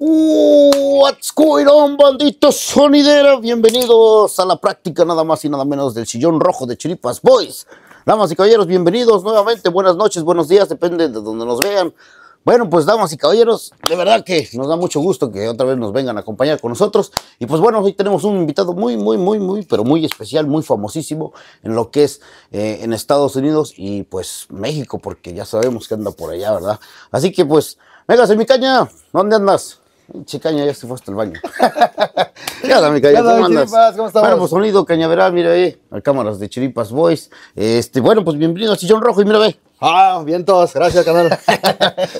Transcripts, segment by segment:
Uh, what's going on, banditos Bienvenidos a la práctica nada más y nada menos del sillón rojo de Chiripas Boys. Damas y caballeros, bienvenidos nuevamente. Buenas noches, buenos días, depende de donde nos vean. Bueno, pues damas y caballeros, de verdad que nos da mucho gusto que otra vez nos vengan a acompañar con nosotros. Y pues bueno, hoy tenemos un invitado muy, muy, muy, muy, pero muy especial, muy famosísimo en lo que es eh, en Estados Unidos y pues México, porque ya sabemos que anda por allá, ¿verdad? Así que pues, venga, en mi caña, ¿dónde andas? Caña ya se fue hasta el baño. ya mi Caña, ¿cómo andas? ¿cómo estamos? Bueno, pues sonido, Cañaveral, mira eh. ahí, a cámaras de Chiripas Boys. Este, bueno, pues bienvenido a Sillón Rojo y mira, ve. Ah, bien todos, gracias, canal.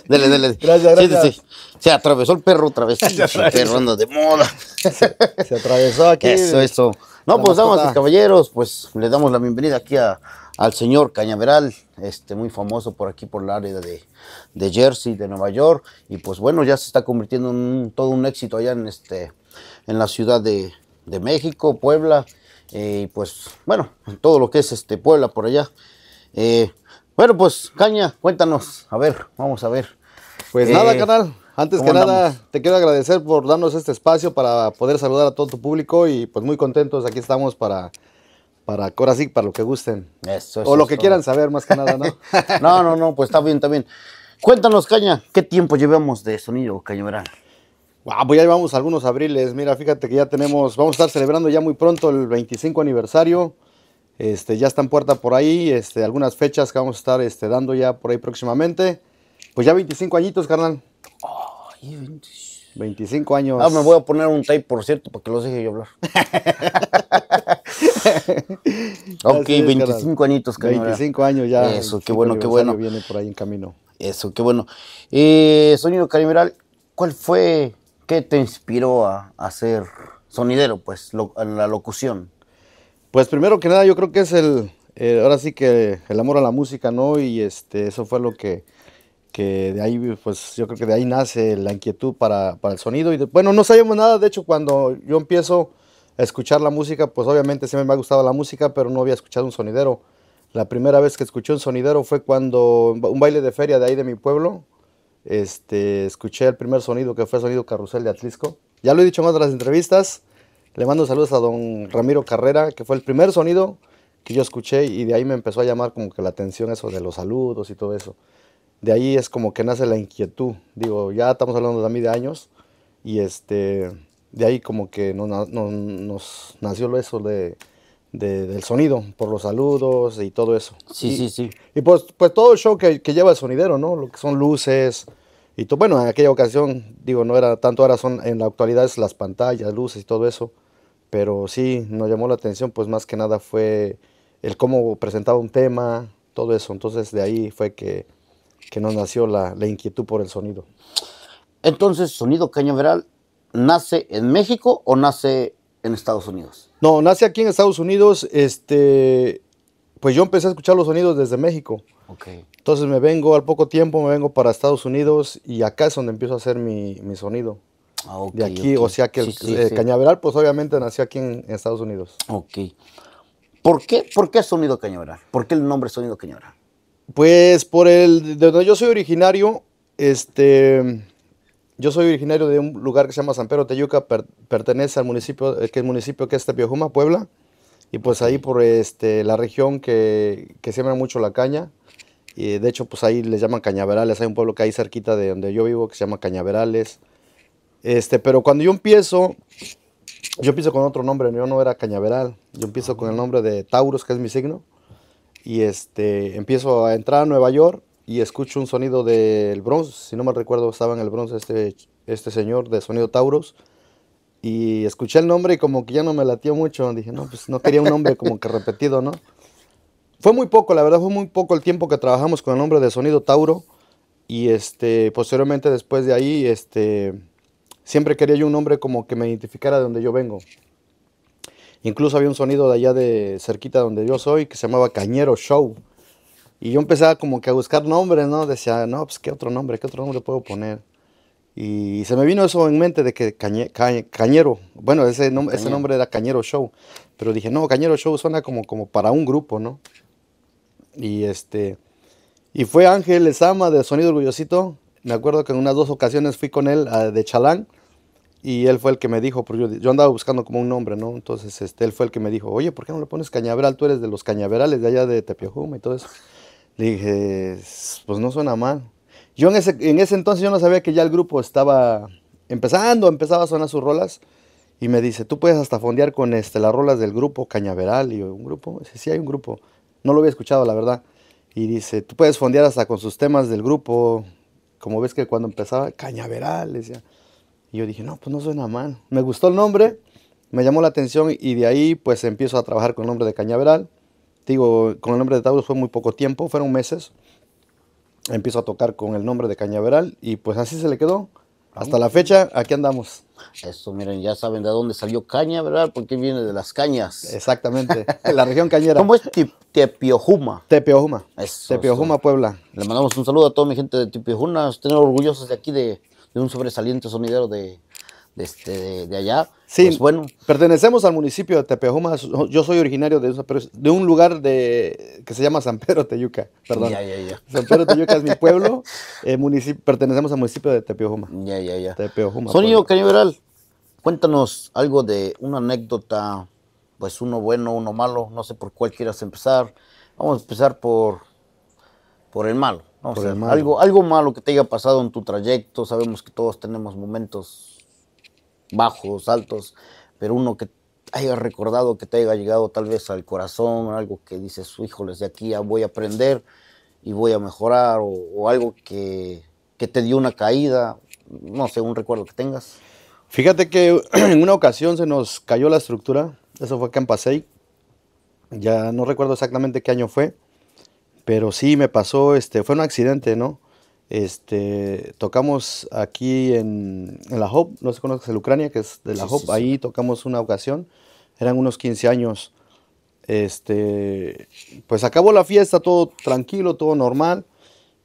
dele, dele. Gracias, gracias. Sí, Se atravesó el perro otra vez. perro anda de moda. se atravesó aquí. Eso, eso. No, pues damas y caballeros, pues le damos la bienvenida aquí a al señor Cañaveral, este, muy famoso por aquí, por el área de, Jersey, de Nueva York. Y pues bueno, ya se está convirtiendo en todo un éxito allá en, este, en la ciudad de, México, Puebla, eh, y pues bueno, todo lo que es este Puebla por allá. Eh, bueno, pues Caña, cuéntanos, a ver, vamos a ver. Pues eh, nada, canal. Antes que nada, te quiero agradecer por darnos este espacio para poder saludar a todo tu público y pues muy contentos, aquí estamos para para ahora sí, para lo que gusten. Eso, o lo que quieran saber más que nada, ¿no? no, no, no, pues está bien, está bien. Cuéntanos, Caña, ¿qué tiempo llevamos de sonido Cañuera? Ah, pues ya llevamos algunos abriles. Mira, fíjate que ya tenemos, vamos a estar celebrando ya muy pronto el 25 aniversario. Este, ya está en puerta por ahí, este, algunas fechas que vamos a estar este, dando ya por ahí próximamente. Pues ya 25 añitos, carnal. Ay, 25. 25 años. Ah, me voy a poner un tape, por cierto, para que los deje yo hablar. ok, 25 añitos, cabrón. 25 años ya. Eso, qué bueno, qué bueno. Viene por ahí en camino. Eso, qué bueno. Eh, sonido Calimeral, ¿cuál fue, qué te inspiró a, hacer ser sonidero, pues, la locución? Pues primero que nada, yo creo que es el, ahora sí que el amor a la música, ¿no? Y este, eso fue lo que que de ahí, pues yo creo que de ahí nace la inquietud para, el sonido. Y bueno, no sabemos nada, de hecho cuando yo empiezo a escuchar la música, pues obviamente siempre me ha gustado la música, pero no había escuchado un sonidero. La primera vez que escuché un sonidero fue cuando un baile de feria de ahí de mi pueblo, este, escuché el primer sonido que fue el sonido carrusel de Atlisco. Ya lo he dicho en otras entrevistas, le mando saludos a don Ramiro Carrera, que fue el primer sonido que yo escuché y de ahí me empezó a llamar como que la atención eso de los saludos y todo eso de ahí es como que nace la inquietud. Digo, ya estamos hablando también de años y este, de ahí como que nos, nos, nos nació eso de, del sonido, por los saludos y todo eso. Sí, sí, sí. Y pues, pues todo el show que, que, lleva el sonidero, ¿no? Lo que son luces. Y todo, bueno, en aquella ocasión, digo, no era tanto, ahora son, en la actualidad es las pantallas, luces y todo eso. Pero sí, nos llamó la atención, pues más que nada fue el cómo presentaba un tema, todo eso. Entonces de ahí fue que que nos nació la, inquietud por el sonido. Entonces, sonido cañaveral nace en México o nace en Estados Unidos? No, nace aquí en Estados Unidos. Este, pues yo empecé a escuchar los sonidos desde México. Entonces me vengo al poco tiempo, me vengo para Estados Unidos y acá es donde empiezo a hacer mi, sonido. Ah, de aquí, o sea que el, eh, cañaveral, pues obviamente nació aquí en, Estados Unidos. Ok. ¿Por qué, ¿Por qué sonido cañaveral? ¿Por qué el nombre sonido cañaveral? Pues por el de donde yo soy originario, este, yo soy originario de un lugar que se llama San Pedro Teyuca, pertenece al municipio, que es municipio que es Tepiojuma, Puebla, y pues ahí por este, la región que, que siembra mucho la caña, y de hecho pues ahí les llaman cañaverales, hay un pueblo que hay cerquita de donde yo vivo que se llama Cañaverales, este, pero cuando yo empiezo, yo empiezo con otro nombre, yo no era cañaveral, yo empiezo con el nombre de Taurus, que es mi signo, y este, empiezo a entrar a Nueva York y escucho un sonido del Bronx, si no me recuerdo estaba en el bronce este, este señor de sonido Tauros y escuché el nombre y como que ya no me latió mucho, dije, no, pues no quería un nombre como que repetido, ¿no? Fue muy poco, la verdad fue muy poco el tiempo que trabajamos con el nombre de sonido Tauro y este, posteriormente después de ahí, este, siempre quería yo un nombre como que me identificara de donde yo vengo. Incluso había un sonido de allá de cerquita donde yo soy que se llamaba Cañero Show. Y yo empezaba como que a buscar nombres, ¿no? Decía, no, pues qué otro nombre, qué otro nombre puedo poner. Y se me vino eso en mente de que Cañero, bueno, ese, ese nombre era Cañero Show. Pero dije, no, Cañero Show suena como, para un grupo, ¿no? Y este. Y fue Ángel Lezama de Sonido Orgullosito. Me acuerdo que en unas dos ocasiones fui con él ah, de Chalán y él fue el que me dijo, yo, yo, andaba buscando como un nombre, ¿no? Entonces este, él fue el que me dijo, oye, ¿por qué no le pones cañaveral? Tú eres de los cañaverales de allá de Tepiojuma y todo eso. Le dije, pues no suena mal. Yo en ese, en ese entonces yo no sabía que ya el grupo estaba empezando, empezaba a sonar sus rolas. Y me dice, tú puedes hasta fondear con este, las rolas del grupo Cañaveral. Y ¿un grupo? Dice, sí, hay un grupo. No lo había escuchado, la verdad. Y dice, tú puedes fondear hasta con sus temas del grupo. Como ves que cuando empezaba, Cañaveral, decía. Y yo dije, no, pues no suena mal. Me gustó el nombre, me llamó la atención y de ahí pues empiezo a trabajar con el nombre de Cañaveral. Digo, con el nombre de Taurus fue muy poco tiempo, fueron meses. Empiezo a tocar con el nombre de Cañaveral y pues así se le quedó. Hasta la fecha, aquí andamos. Eso, miren, ya saben de dónde salió caña, ¿verdad? Porque viene de las cañas. Exactamente, la región cañera. ¿Cómo es Tepiojuma? Tepiojuma. Tepiojuma, Puebla. Le mandamos un saludo a toda mi gente de Tepiojuma. estoy orgullosos de aquí de, un sobresaliente sonidero de, este, de, allá. Sí, pues bueno. pertenecemos al municipio de Tepejuma. Yo soy originario de, de un lugar de, que se llama San Pedro Teyuca. Perdón. San Pedro Teyuca es mi pueblo. Eh, pertenecemos al municipio de Tepejuma. Ya, ya, ya. Sonido cuéntanos algo de una anécdota, pues uno bueno, uno malo. No sé por cuál quieras empezar. Vamos a empezar por, por el malo algo, algo malo que te haya pasado en tu trayecto, sabemos que todos tenemos momentos bajos, altos, pero uno que haya recordado, que te haya llegado tal vez al corazón, algo que dices, híjoles, de aquí ya voy a aprender y voy a mejorar, o, algo que, que te dio una caída, no sé, un recuerdo que tengas. Fíjate que en una ocasión se nos cayó la estructura, eso fue acá en ya no recuerdo exactamente qué año fue, pero sí me pasó, este, fue un accidente, ¿no? Este, tocamos aquí en, la Hop no sé si conoces el Ucrania, que es de la Hop ahí tocamos una ocasión, eran unos 15 años. Este, pues acabó la fiesta, todo tranquilo, todo normal.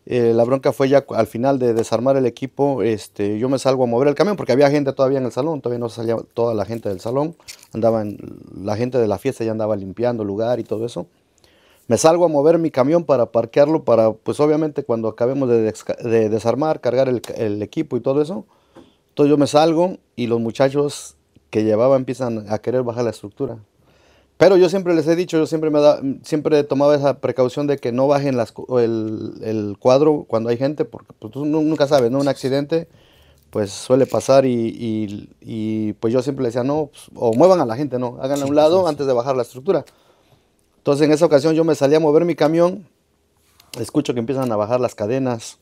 Eh, la bronca fue ya al final de desarmar el equipo, este, yo me salgo a mover el camión porque había gente todavía en el salón, todavía no salía toda la gente del salón, andaban, la gente de la fiesta ya andaba limpiando lugar y todo eso me salgo a mover mi camión para parquearlo para, pues obviamente cuando acabemos de, desarmar, cargar el, equipo y todo eso. Entonces yo me salgo y los muchachos que llevaba empiezan a querer bajar la estructura. Pero yo siempre les he dicho, yo siempre, me da, siempre tomaba esa precaución de que no bajen el, cuadro cuando hay gente, porque pues, tú nunca sabes, ¿no? Un accidente pues suele pasar y, pues yo siempre les decía, no, pues, o muevan a la gente, no, hagan a un lado antes de bajar la estructura. Entonces en esa ocasión yo me salía a mover mi camión, escucho que empiezan a bajar las cadenas,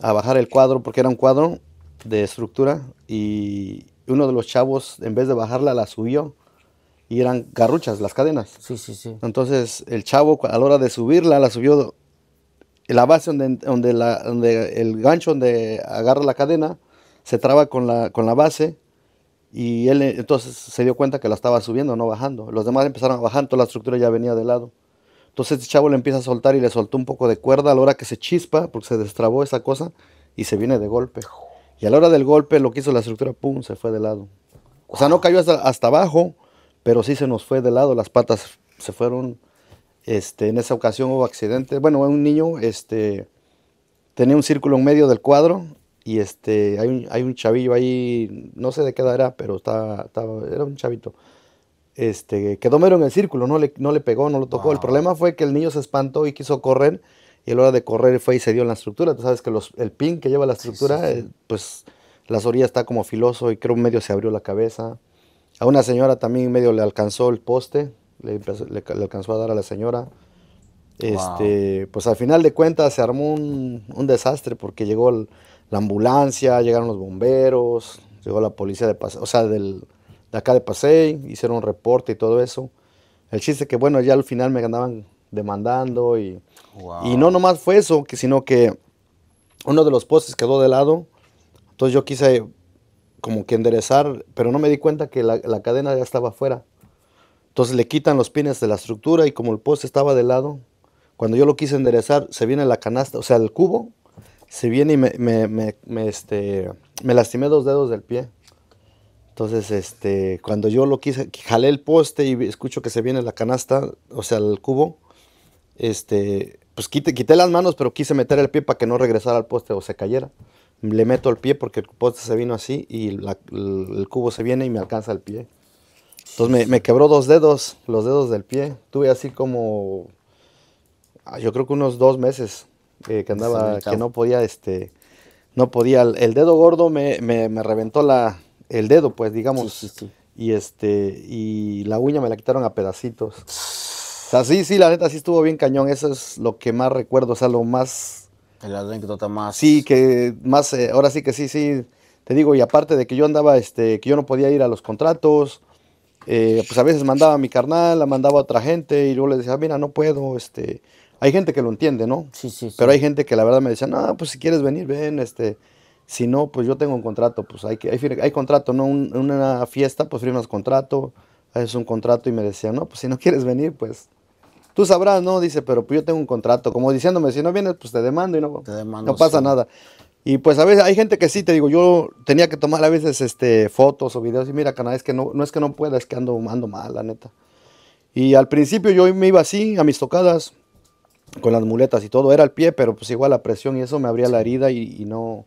a bajar el cuadro, porque era un cuadro de estructura, y uno de los chavos, en vez de bajarla, la subió, y eran garruchas las cadenas. Sí, sí, sí. Entonces el chavo, a la hora de subirla, la subió la base donde, donde el gancho donde agarra la cadena, se traba con la, con la base, y él eh, entonces se dio cuenta que la estaba subiendo, no bajando. Los demás empezaron a bajar, la estructura ya venía de lado. Entonces este chavo le empieza a soltar y le soltó un poco de cuerda a la hora que se chispa, porque se destrabó esa cosa y se viene de golpe. Y a la hora del golpe lo que hizo la estructura, pum, se fue de lado. O sea, no cayó hasta, abajo, pero sí se nos fue de lado, las patas se fueron. Este, en esa ocasión hubo accidente. Bueno, un niño este, tenía un círculo en medio del cuadro y este, hay un, hay un chavillo ahí, no sé de qué edad era, pero estaba, era un chavito. Este, quedó mero en el círculo, no le, no le pegó, no lo tocó. El problema fue que el niño se espantó y quiso correr, y a la hora de correr fue y se dio en la estructura. Tú sabes que los, el pin que lleva la estructura, eh, pues las orillas está como filoso y creo medio se abrió la cabeza. A una señora también medio le alcanzó el poste, le, alcanzó a dar a la señora. Este, Pues al final de cuentas se armó un, un desastre porque llegó el, la ambulancia, llegaron los bomberos, llegó la policía de o sea, del, de acá de Pasey, hicieron un reporte y todo eso. El chiste que, bueno, ya al final me andaban demandando y, y no nomás fue eso, que, sino que uno de los postes quedó de lado, entonces yo quise como que enderezar, pero no me di cuenta que la, la cadena ya estaba afuera. Entonces le quitan los pines de la estructura y como el poste estaba de lado, cuando yo lo quise enderezar, se viene la canasta, o sea, el cubo, se viene y me, este, me lastimé dos dedos del pie. Entonces, este, cuando yo lo quise, jalé el poste y escucho que se viene la canasta, o sea, el cubo, este, pues quité, quité las manos, pero quise meter el pie para que no regresara al poste o se cayera. Le meto el pie porque el poste se vino así y el, cubo se viene y me alcanza el pie. Entonces me, me quebró dos dedos, los dedos del pie. Tuve así como, ah, yo creo que unos dos meses eh, que andaba, que no podía, este, no podía, el dedo gordo me, reventó la, el dedo, pues, digamos. Y este, y la uña me la quitaron a pedacitos. así sea, sí, la neta sí estuvo bien cañón. Eso es lo que más recuerdo, o sea, lo más. La anécdota más. Sí, que más, eh, ahora sí que sí, sí. Te digo, y aparte de que yo andaba, este, que yo no podía ir a los contratos, eh, pues a veces mandaba a mi carnal, la mandaba a otra gente, y yo le decía, ah, mira, no puedo, este, hay gente que lo entiende, ¿no? Sí, sí, sí. Pero hay gente que la verdad me decía, no, pues si quieres venir, ven, este, si no, pues yo tengo un contrato, pues hay, que, hay, contrato, ¿no? En una fiesta, pues firmas contrato, haces un contrato y me decía, no, pues si no quieres venir, pues tú sabrás, ¿no? Dice, pero pues yo tengo un contrato, como diciéndome, si no vienes, pues te demando y no, no pasa nada. Y pues a veces hay gente que sí, te digo, yo tenía que tomar a veces este, fotos o videos y mira, canal, es que no, no es que no pueda, es que ando, ando mal, la neta. Y al principio yo me iba así, a mis tocadas, con las muletas y todo, era el pie, pero pues igual la presión y eso me abría la herida y, no,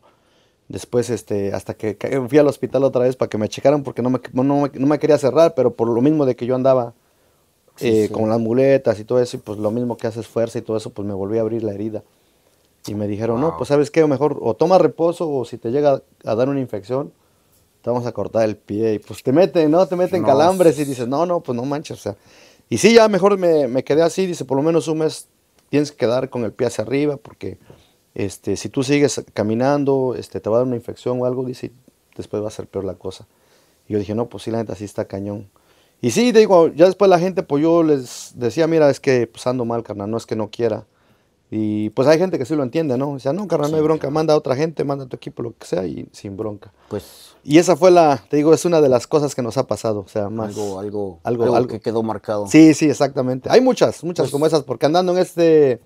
después este hasta que fui al hospital otra vez para que me checaran porque no me, no, me quería cerrar pero por lo mismo de que yo andaba eh, con las muletas y todo eso y pues lo mismo que haces fuerza y todo eso pues me volví a abrir la herida y me dijeron no pues sabes qué mejor o toma reposo o si te llega a dar una infección te vamos a cortar el pie y pues te meten no te meten calambres y dices no no pues no manches o sea y sí ya mejor me, me quedé así dice por lo menos un mes tienes que quedar con el pie hacia arriba porque este, si tú sigues caminando, este, te va a dar una infección o algo, dice, después va a ser peor la cosa. Y yo dije, no, pues sí, la gente así está cañón. Y sí, digo, ya después la gente, pues yo les decía, mira, es que pues, ando mal, carnal, no es que no quiera. Y pues hay gente que sí lo entiende, ¿no? Dice, o no, carnal, no hay bronca, manda a otra gente, manda a tu equipo, lo que sea, y sin bronca. Pues. Y esa fue la, te digo, es una de las cosas que nos ha pasado, o sea, Algo, algo, algo, algo, que quedó marcado. Sí, sí, exactamente. Hay muchas, muchas pues como esas, porque andando en este,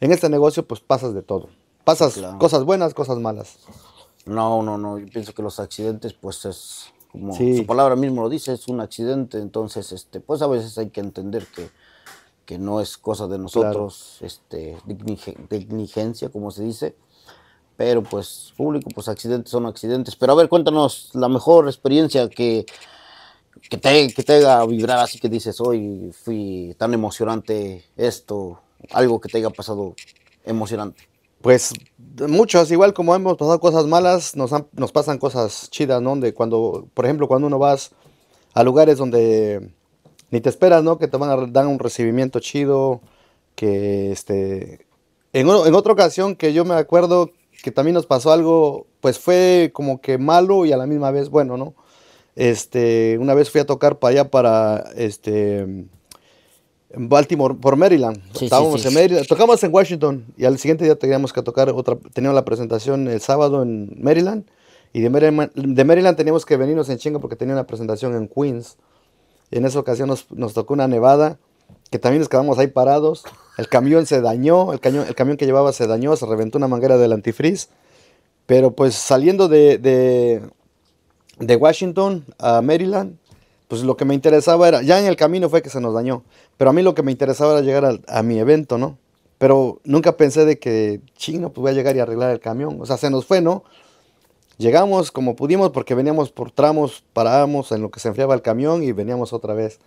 en este negocio, pues pasas de todo. Pasas cosas buenas, cosas malas. No, no, no, yo pienso que los accidentes, pues es, como su palabra mismo lo dice, es un accidente, entonces, este, pues a veces hay que entender que que no es cosa de nosotros, claro. este, negligencia, como se dice. Pero pues público, pues accidentes son accidentes. Pero a ver, cuéntanos la mejor experiencia que, que, te, que te haga vibrar así que dices, hoy fui tan emocionante esto, algo que te haya pasado emocionante. Pues muchos, igual como hemos pasado cosas malas, nos, nos pasan cosas chidas, ¿no? De cuando, por ejemplo, cuando uno vas a lugares donde ni te esperas, ¿no? Que te van a dar un recibimiento chido, que este... En, otra ocasión que yo me acuerdo que también nos pasó algo, pues fue como que malo y a la misma vez bueno, ¿no? Este, una vez fui a tocar para allá, para este... Baltimore, por Maryland. Estábamos en Maryland. Tocamos en Washington y al siguiente día teníamos que tocar otra. Teníamos la presentación el sábado en Maryland y de Maryland, teníamos que venirnos en chinga porque tenía una presentación en Queens. En esa ocasión nos, tocó una nevada, que también nos quedamos ahí parados. El camión se dañó, el, el camión que llevaba se dañó, se reventó una manguera del antifriz. Pero pues saliendo de, de, Washington a Maryland, pues lo que me interesaba era, ya en el camino fue que se nos dañó, pero a mí lo que me interesaba era llegar a, a mi evento, ¿no? Pero nunca pensé de que, chino, pues voy a llegar y arreglar el camión. O sea, se nos fue, ¿no? Llegamos como pudimos porque veníamos por tramos, parábamos en lo que se enfriaba el camión y veníamos otra vez.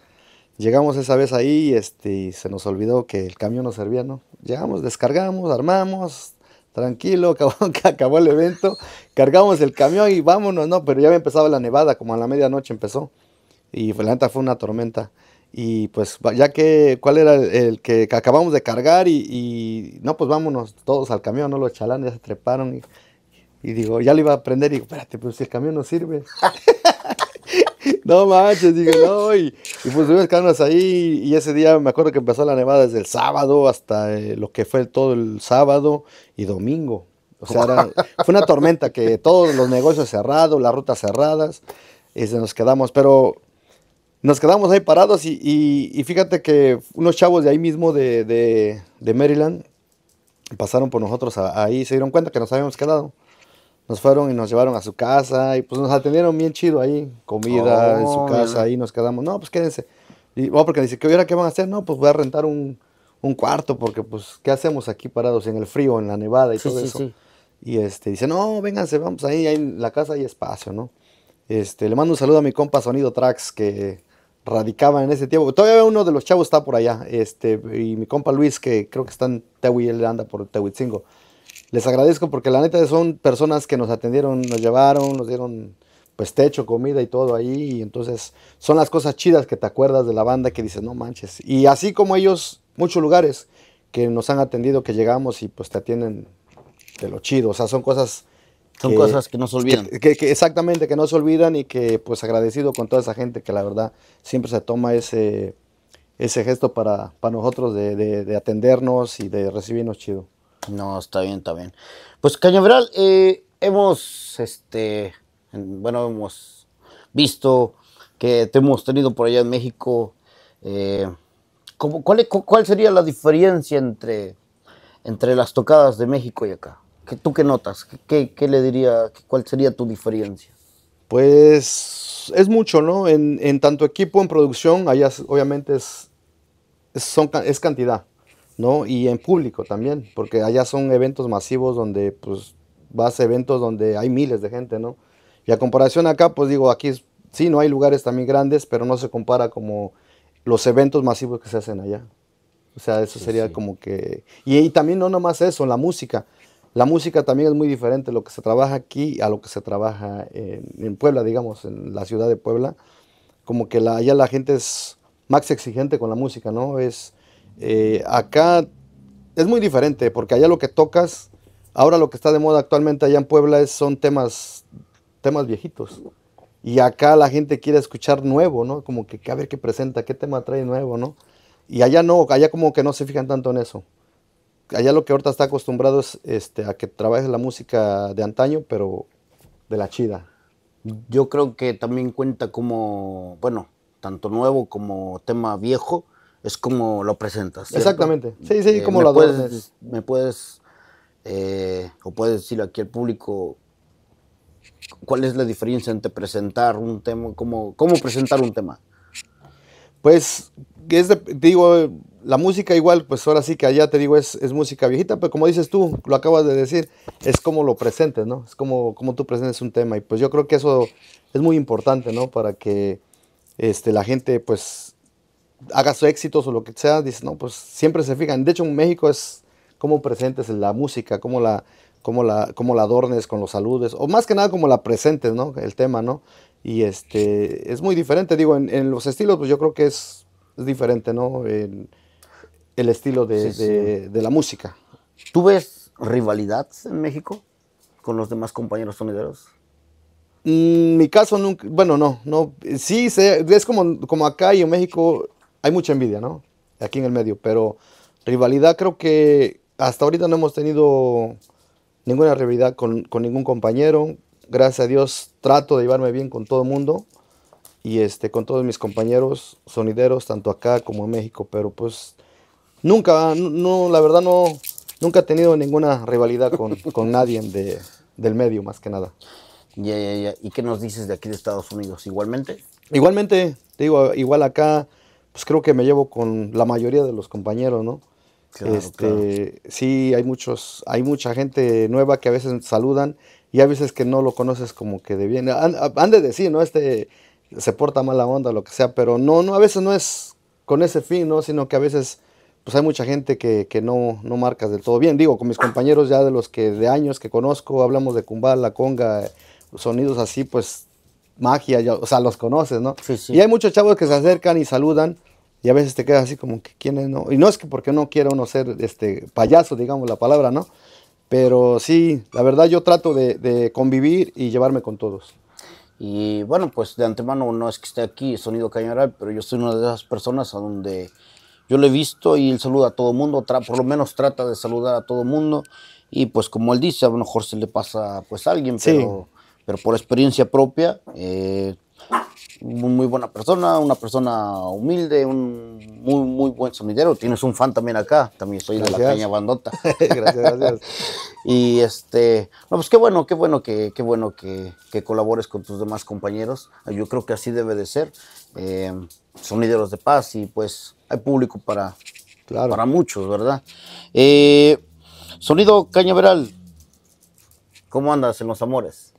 Llegamos esa vez ahí este, y se nos olvidó que el camión no servía, ¿no? Llegamos, descargamos, armamos, tranquilo, acabó, el evento, cargamos el camión y vámonos, ¿no? Pero ya había empezado la nevada, como a la medianoche empezó. Y la neta fue una tormenta. Y pues ya que, ¿cuál era el, que acabamos de cargar? Y, no, pues vámonos todos al camión, ¿no? Los chalanes se treparon y y digo, ya lo iba a aprender. Y digo, espérate, pues si el camión no sirve. no manches, digo, no. Y, pues subimos quedarnos ahí. Y ese día me acuerdo que empezó la nevada desde el sábado hasta eh, lo que fue todo el sábado y domingo. O sea, fue una tormenta que todos los negocios cerrados, las rutas cerradas. Y nos quedamos, pero nos quedamos ahí parados. Y, y, fíjate que unos chavos de ahí mismo, de, Maryland, pasaron por nosotros ahí y Se dieron cuenta que nos habíamos quedado nos fueron y nos llevaron a su casa y pues nos atendieron bien chido ahí, comida en su oh, casa, ahí nos quedamos, no, pues quédense. Y bueno, oh, porque dice, ¿qué hora qué van a hacer? No, pues voy a rentar un, cuarto porque pues, ¿qué hacemos aquí parados en el frío, en la nevada y todo eso? Y este, dice, no, vénganse, vamos ahí, ahí en la casa hay espacio, ¿no? Este, le mando un saludo a mi compa Sonido Tracks que radicaba en ese tiempo. Todavía uno de los chavos está por allá, este, y mi compa Luis que creo que está en Tehuy, él anda por Tehuitzingo les agradezco porque la neta son personas que nos atendieron, nos llevaron, nos dieron pues techo, comida y todo ahí. Y entonces son las cosas chidas que te acuerdas de la banda que dices, no manches. Y así como ellos, muchos lugares que nos han atendido, que llegamos y pues te atienden de lo chido. O sea, son cosas... Son cosas que no se olvidan. Que, exactamente, que no se olvidan y que pues agradecido con toda esa gente que la verdad siempre se toma ese, ese gesto para, nosotros de atendernos y de recibirnos chido. No, está bien, está bien. Pues Cañaveral, eh, hemos, este, bueno, hemos visto que te hemos tenido por allá en México. Eh, cuál, sería la diferencia entre, entre las tocadas de México y acá? ¿Qué, ¿Tú qué notas? ¿Qué, le diría? ¿Cuál sería tu diferencia? Pues es mucho, ¿no? En, tanto equipo, en producción, allá obviamente es, es cantidad. ¿no? Y en público también, porque allá son eventos masivos donde pues vas a eventos donde hay miles de gente, ¿no? Y a comparación acá, pues digo, aquí sí, no hay lugares también grandes, pero no se compara como los eventos masivos que se hacen allá. O sea, eso sería como que... Y, también no nomás eso, la música. La música también es muy diferente lo que se trabaja aquí a lo que se trabaja en, Puebla, digamos, en la ciudad de Puebla. Como que allá la gente es más exigente con la música, ¿no? Es eh, acá es muy diferente, porque allá lo que tocas, ahora lo que está de moda actualmente allá en Puebla es, son temas, temas viejitos. Y acá la gente quiere escuchar nuevo, ¿no? Como que, a ver qué presenta, qué tema trae nuevo, ¿no? Y allá no, allá como que no se fijan tanto en eso. Allá lo que ahorita está acostumbrado es este, a que trabaje la música de antaño, pero de la chida. Yo creo que también cuenta como, bueno, tanto nuevo como tema viejo, es como lo presentas. Exactamente. Sí, sí, eh, como lo puedes, Me puedes, eh, o puedes decirle aquí al público, ¿cuál es la diferencia entre presentar un tema, cómo, cómo presentar un tema? Pues, digo, la música igual, pues ahora sí que allá te digo, es, música viejita, pero como dices tú, lo acabas de decir, es como lo presentes, ¿no? Es como, como tú presentes un tema y pues yo creo que eso es muy importante, ¿no? Para que este, la gente pues hagas éxitos o lo que sea, dice, no, pues siempre se fijan. De hecho, en México es como presentes la música, cómo la, cómo la, cómo la adornes con los saludes, o más que nada como la presentes, ¿no? El tema, ¿no? Y este, es muy diferente, digo, en, los estilos, pues yo creo que es, diferente, ¿no? el estilo de, de, la música. ¿Tú ves rivalidad en México con los demás compañeros sonideros? En mm, mi caso nunca, bueno, no, no, sí, es como, como acá y en México hay mucha envidia, ¿no? Aquí en el medio, pero rivalidad creo que hasta ahorita no hemos tenido ninguna rivalidad con, ningún compañero. Gracias a Dios trato de llevarme bien con todo el mundo y este, con todos mis compañeros sonideros, tanto acá como en México, pero pues nunca, no, la verdad no, nunca he tenido ninguna rivalidad con, nadie del medio, más que nada. Ya, ya, ya. ¿Y qué nos dices de aquí de Estados Unidos? ¿Igualmente? Igualmente, te digo, igual acá pues creo que me llevo con la mayoría de los compañeros, ¿no? Este, sí, hay, muchos, hay mucha gente nueva que a veces saludan y a veces que no lo conoces como que de bien. Han, de decir, ¿no? Este se porta mala onda, lo que sea, pero no, no, a veces no es con ese fin, ¿no? Sino que a veces pues hay mucha gente que, no, no marcas del todo bien. Digo, con mis compañeros ya de los que de años que conozco, hablamos de la conga, sonidos así, pues magia, o sea, los conoces, ¿no? Sí, sí. Y hay muchos chavos que se acercan y saludan y a veces te quedas así como que quién es, no. Y no es que porque no quiera uno ser este payaso, digamos la palabra, ¿no? Pero sí, la verdad yo trato de, convivir y llevarme con todos. Y bueno, pues de antemano no es que esté aquí Sonido Cañaral, pero yo soy una de esas personas a donde yo lo he visto y él saluda a todo mundo, por lo menos trata de saludar a todo mundo. Y pues como él dice, a lo mejor se le pasa pues a alguien, pero, pero por experiencia propia, eh, muy buena persona, una persona humilde, un muy, muy buen sonidero. Tienes un fan también acá, también soy de la Caña Bandota. gracias, gracias. y este, no, pues qué bueno, qué bueno que, bueno que, colabores con tus demás compañeros. Yo creo que así debe de ser. Eh, sonideros de paz y pues hay público para, para muchos, ¿verdad? Eh, sonido Cañaveral, ¿cómo andas en los amores?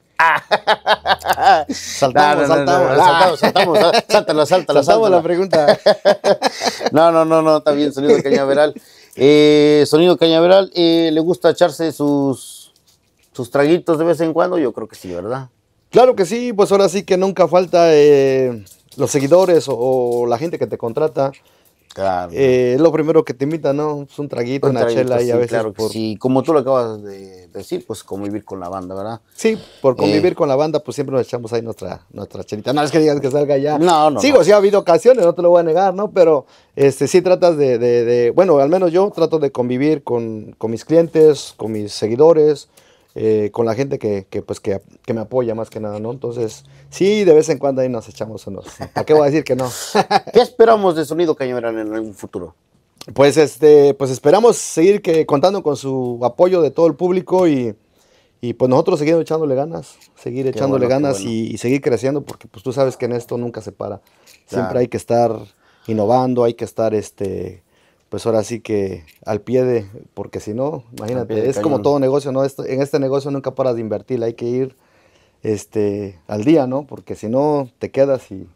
saltamos, saltamos, ah, saltamos, ah, saltamos, saltamos, saltamos la pregunta. no, no, no, no, está bien, sonido cañaveral. Eh, sonido cañaveral, eh, ¿le gusta echarse sus, sus traguitos de vez en cuando? Yo creo que sí, ¿verdad? Claro que sí, pues ahora sí que nunca falta eh, los seguidores o, la gente que te contrata Claro. Eh, es lo primero que te invita, ¿no? Es un traguito, una chela y a veces. Claro sí. Como tú lo acabas de decir, pues convivir con la banda, ¿verdad? Sí, por convivir eh. con la banda, pues siempre nos echamos ahí nuestra, nuestra chelita. No es que digas que salga ya. No, no. Sigo, sí ha habido ocasiones, no te lo voy a negar, ¿no? Pero este, sí tratas de, de Bueno, al menos yo trato de convivir con, con mis clientes, con mis seguidores, eh, con la gente que, pues, que, me apoya más que nada, ¿no? Entonces, sí, de vez en cuando ahí nos echamos unos. ¿A qué voy a decir que no? ¿Qué esperamos de Sonido Cañaveral en algún futuro? Pues, este, pues esperamos seguir que, contando con su apoyo de todo el público y, pues nosotros seguir echándole ganas, seguir echándole ganas y, seguir creciendo porque pues tú sabes que en esto nunca se para. Siempre hay que estar innovando, hay que estar este, pues ahora sí que al pie de, porque si no, imagínate, es como todo negocio, ¿no? Esto, en este negocio nunca paras de invertir, hay que ir este, al día, ¿no? Porque si no, te quedas y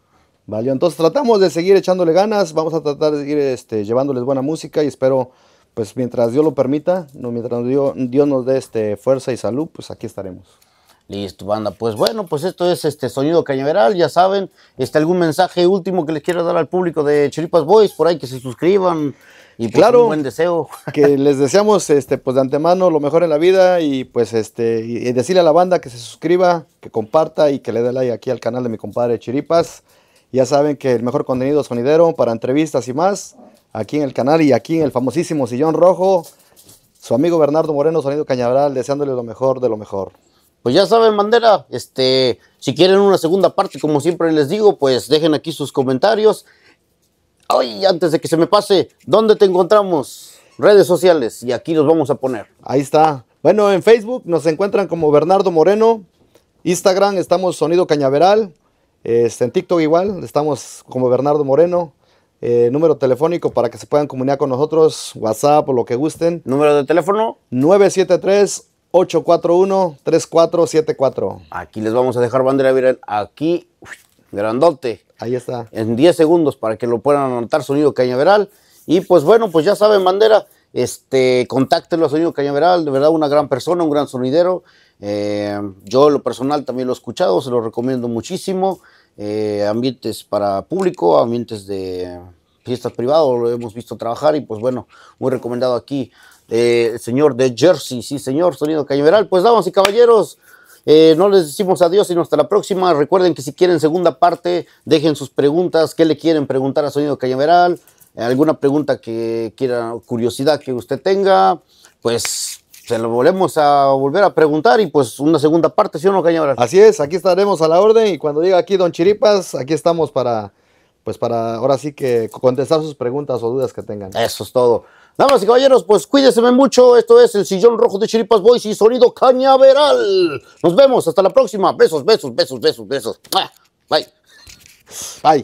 valió. Entonces tratamos de seguir echándole ganas, vamos a tratar de seguir este, llevándoles buena música y espero, pues mientras Dios lo permita, no, mientras Dios, Dios nos dé este, fuerza y salud, pues aquí estaremos. Listo, banda. Pues bueno, pues esto es este Sonido Cañaveral, ya saben. Este, ¿Algún mensaje último que les quiera dar al público de Chiripas Boys? Por ahí que se suscriban. Y pues, claro, un buen deseo. Que les deseamos este, pues de antemano lo mejor en la vida y pues este, y decirle a la banda que se suscriba, que comparta y que le dé like aquí al canal de mi compadre Chiripas. Ya saben que el mejor contenido sonidero para entrevistas y más, aquí en el canal y aquí en el famosísimo Sillón Rojo. Su amigo Bernardo Moreno, Sonido Cañaveral, deseándole lo mejor de lo mejor. Pues ya saben, bandera, este, si quieren una segunda parte, como siempre les digo, pues dejen aquí sus comentarios. Ay, antes de que se me pase, ¿dónde te encontramos? Redes sociales, y aquí los vamos a poner. Ahí está. Bueno, en Facebook nos encuentran como Bernardo Moreno, Instagram estamos Sonido Cañaveral, este, en TikTok igual, estamos como Bernardo Moreno. Eh, número telefónico para que se puedan comunicar con nosotros, WhatsApp o lo que gusten. Número de teléfono 973 841-3474. Aquí les vamos a dejar bandera, Viral, aquí, grandote. Ahí está. En 10 segundos para que lo puedan anotar, sonido cañaveral. Y pues bueno, pues ya saben, bandera, este, contáctenlo a Sonido Cañaveral, de verdad una gran persona, un gran sonidero. Eh, yo lo personal también lo he escuchado, se lo recomiendo muchísimo. Eh, ambientes para público, ambientes de fiestas privadas, lo hemos visto trabajar y pues bueno, muy recomendado aquí señor de Jersey, sí señor, sonido cañaveral. Pues damas y caballeros, eh, no les decimos adiós, sino hasta la próxima. Recuerden que si quieren segunda parte, dejen sus preguntas, qué le quieren preguntar a Sonido Cañaveral, alguna pregunta que quiera, curiosidad que usted tenga, pues se lo volvemos a volver a preguntar y pues una segunda parte, ¿sí o no, Cañaveral? Así es, aquí estaremos a la orden y cuando diga aquí Don Chiripas, aquí estamos para, pues para ahora sí que contestar sus preguntas o dudas que tengan. Eso es todo. Damas y caballeros, pues cuídense mucho. Esto es el sillón rojo de Chiripas Boys y sonido cañaveral. Nos vemos. Hasta la próxima. Besos, besos, besos, besos, besos. Bye. Bye.